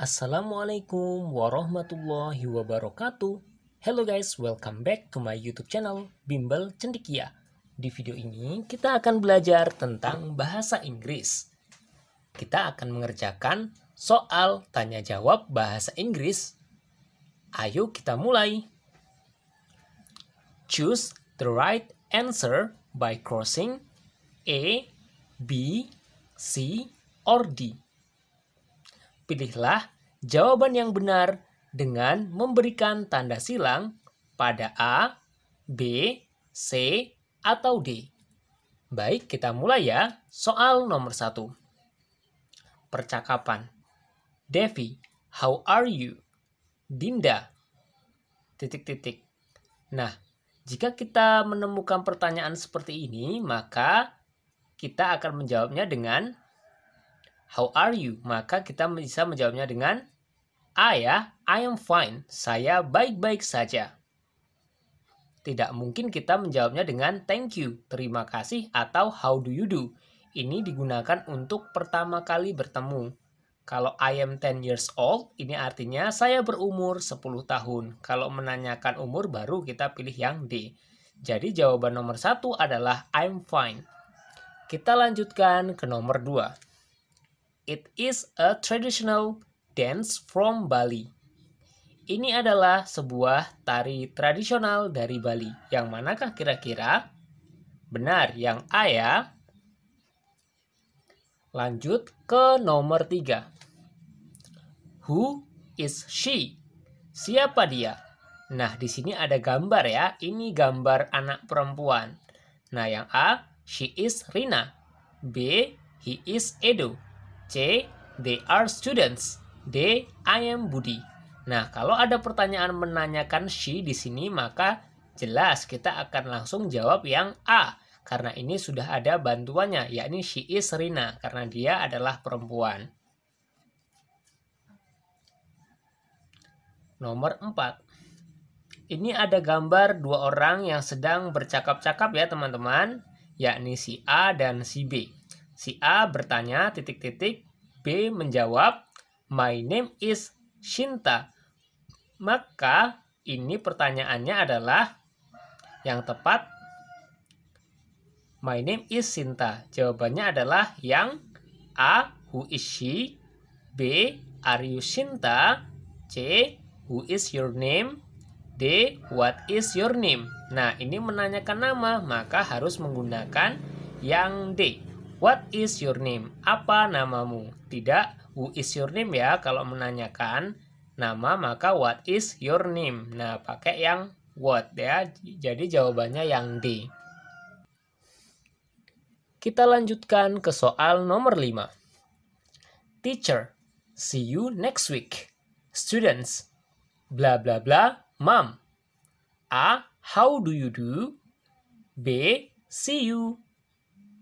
Assalamualaikum warahmatullahi wabarakatuh Hello guys, welcome back to my youtube channel Bimbel Cendikia Di video ini kita akan belajar tentang bahasa Inggris Kita akan mengerjakan soal tanya jawab bahasa Inggris Ayo kita mulai Choose the right answer by crossing A, B, C, or D Pilihlah jawaban yang benar dengan memberikan tanda silang pada A, B, C, atau D. Baik, kita mulai ya. Soal nomor satu. Percakapan. Devi, how are you? Dinda. Titik-titik. Nah, jika kita menemukan pertanyaan seperti ini, maka kita akan menjawabnya dengan how are you? Maka kita bisa menjawabnya dengan I ah ya, I am fine. Saya baik-baik saja. Tidak mungkin kita menjawabnya dengan thank you, terima kasih, atau how do you do. Ini digunakan untuk pertama kali bertemu. Kalau I am 10 years old, ini artinya saya berumur 10 tahun. Kalau menanyakan umur, baru kita pilih yang D. Jadi jawaban nomor satu adalah I'm fine. Kita lanjutkan ke nomor 2. It is a traditional dance from Bali. Ini adalah sebuah tari tradisional dari Bali. Yang manakah kira-kira? Benar, yang A ya. Lanjut ke nomor tiga. Who is she? Siapa dia? Nah, di sini ada gambar ya. Ini gambar anak perempuan. Nah, yang A, she is Rina. B, he is Edo. C. They are students. D. I am Budi. Nah, kalau ada pertanyaan menanyakan she di sini, maka jelas kita akan langsung jawab yang A. Karena ini sudah ada bantuannya, yakni she is Rina, karena dia adalah perempuan. Nomor 4. Ini ada gambar dua orang yang sedang bercakap-cakap ya teman-teman, yakni si A dan si B. Si A bertanya titik-titik, B menjawab, "My name is Shinta." Maka ini pertanyaannya adalah yang tepat. My name is Sinta. Jawabannya adalah yang A. Who is she? B. Are you Sinta? C. Who is your name? D. What is your name? Nah, ini menanyakan nama, maka harus menggunakan yang D. What is your name? Apa namamu? Tidak, who is your name ya. Kalau menanyakan nama, maka what is your name? Nah, pakai yang what ya. Jadi jawabannya yang D. Kita lanjutkan ke soal nomor 5. Teacher, see you next week. Students, bla bla bla, mom. A. How do you do? B. See you.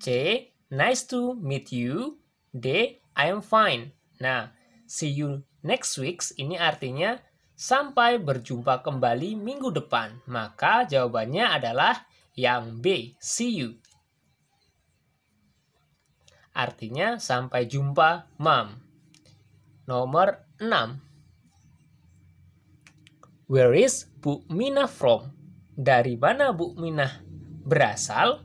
C. Nice to meet you. D. I am fine. Nah, see you next weeks ini artinya sampai berjumpa kembali minggu depan. Maka jawabannya adalah yang B. See you. Artinya sampai jumpa, Mam. Nomor 6. Where is Bu Mina from? Dari mana Bu Minah berasal?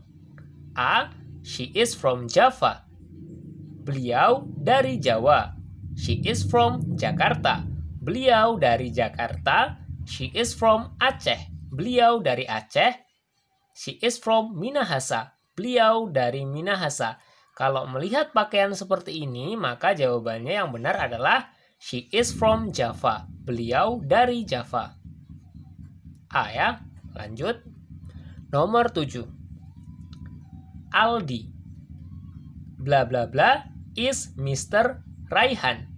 A She is from Java. Beliau dari Jawa. She is from Jakarta. Beliau dari Jakarta. She is from Aceh. Beliau dari Aceh. She is from Minahasa. Beliau dari Minahasa. Kalau melihat pakaian seperti ini, maka jawabannya yang benar adalah She is from Java. Beliau dari Java. A ah ya, lanjut. Nomor 7. Aldi. Bla bla bla is Mr. Raihan.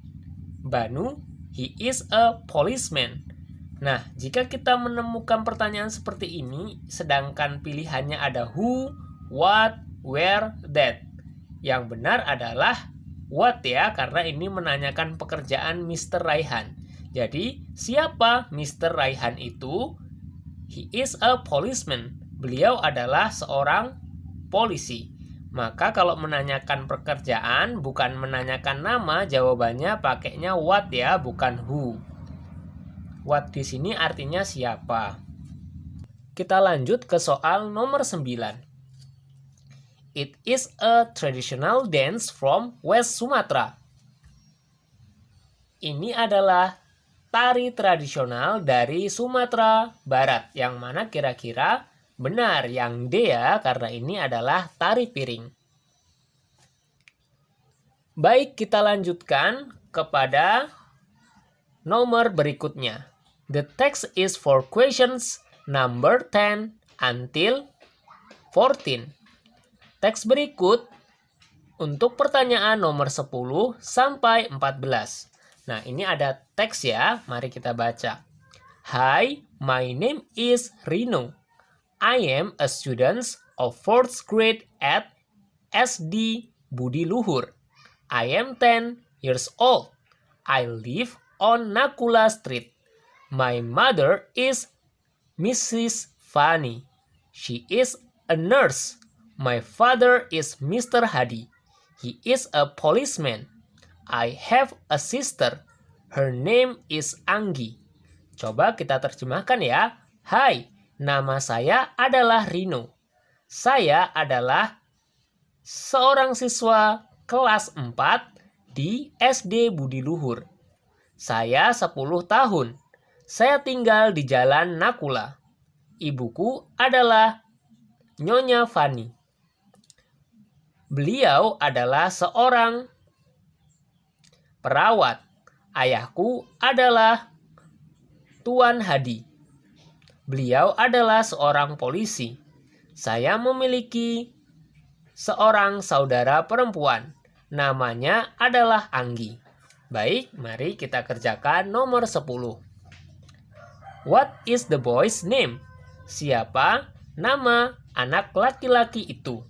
Banu, he is a policeman. Nah, jika kita menemukan pertanyaan seperti ini, sedangkan pilihannya ada who, what, where, that. Yang benar adalah what ya, karena ini menanyakan pekerjaan Mr. Raihan. Jadi, siapa Mr. Raihan itu? He is a policeman. Beliau adalah seorang polisi. Maka kalau menanyakan pekerjaan bukan menanyakan nama, jawabannya pakainya what ya, bukan who. What di sini artinya siapa. Kita lanjut ke soal nomor 9. It is a traditional dance from West Sumatra. Ini adalah tari tradisional dari Sumatera Barat yang mana kira-kira Benar, yang D ya, karena ini adalah tari piring. Baik, kita lanjutkan kepada nomor berikutnya. The text is for questions number 10 until 14. Teks berikut untuk pertanyaan nomor 10 sampai 14. Nah, ini ada teks ya. Mari kita baca. Hi, my name is Rino. I am a student of fourth grade at SD Budi Luhur. I am 10 years old. I live on Nakula Street. My mother is Mrs. Fani. She is a nurse. My father is Mr. Hadi. He is a policeman. I have a sister. Her name is Anggi. Coba kita terjemahkan ya. Hai, Nama saya adalah Rino. Saya adalah seorang siswa kelas 4 di SD Budi Luhur. Saya 10 tahun. Saya tinggal di Jalan Nakula. Ibuku adalah Nyonya Fani. Beliau adalah seorang perawat. Ayahku adalah Tuan Hadi. Beliau adalah seorang polisi. Saya memiliki seorang saudara perempuan. Namanya adalah Anggi. Baik, mari kita kerjakan nomor 10. What is the boy's name? Siapa nama anak laki-laki itu?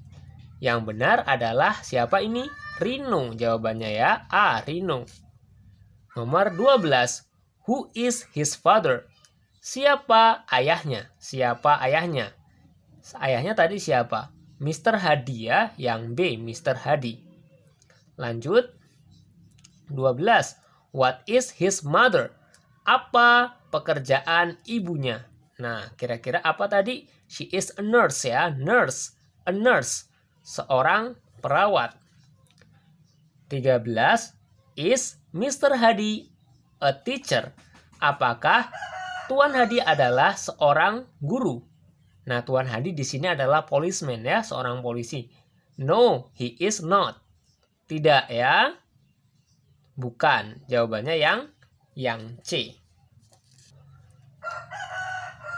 Yang benar adalah siapa ini? Rino jawabannya ya. A. Ah, Rino. Nomor 12. Who is his father? Siapa ayahnya? Siapa ayahnya? Ayahnya tadi siapa? Mr. Hadi ya, yang B, Mr. Hadi. Lanjut. 12. What is his mother? Apa pekerjaan ibunya? Nah, kira-kira apa tadi? She is a nurse ya, nurse. A nurse, seorang perawat. 13. Is Mr. Hadi a teacher? Apakah Tuan Hadi adalah seorang guru. Nah, Tuan Hadi di sini adalah policeman ya, seorang polisi. No, he is not. Tidak ya. Bukan. Jawabannya yang yang C.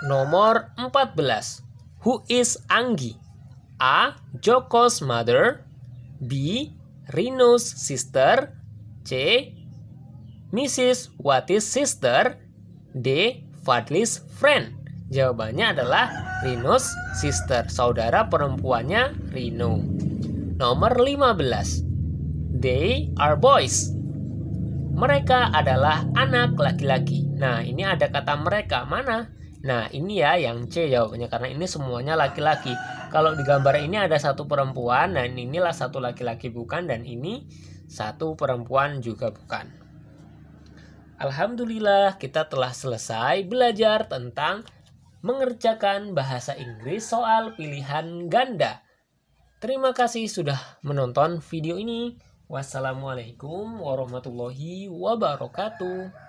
Nomor 14. Who is Anggi? A. Joko's mother. B. Rino's sister. C. Mrs. Wati's sister. D. Fadlis friend? Jawabannya adalah Rino's sister, saudara perempuannya Rino. Nomor 15. They are boys. Mereka adalah anak laki-laki. Nah, ini ada kata mereka mana? Nah, ini ya yang C jawabannya karena ini semuanya laki-laki. Kalau di gambar ini ada satu perempuan dan inilah satu laki-laki bukan dan ini satu perempuan juga bukan. Alhamdulillah kita telah selesai belajar tentang mengerjakan bahasa Inggris soal pilihan ganda. Terima kasih sudah menonton video ini. Wassalamualaikum warahmatullahi wabarakatuh.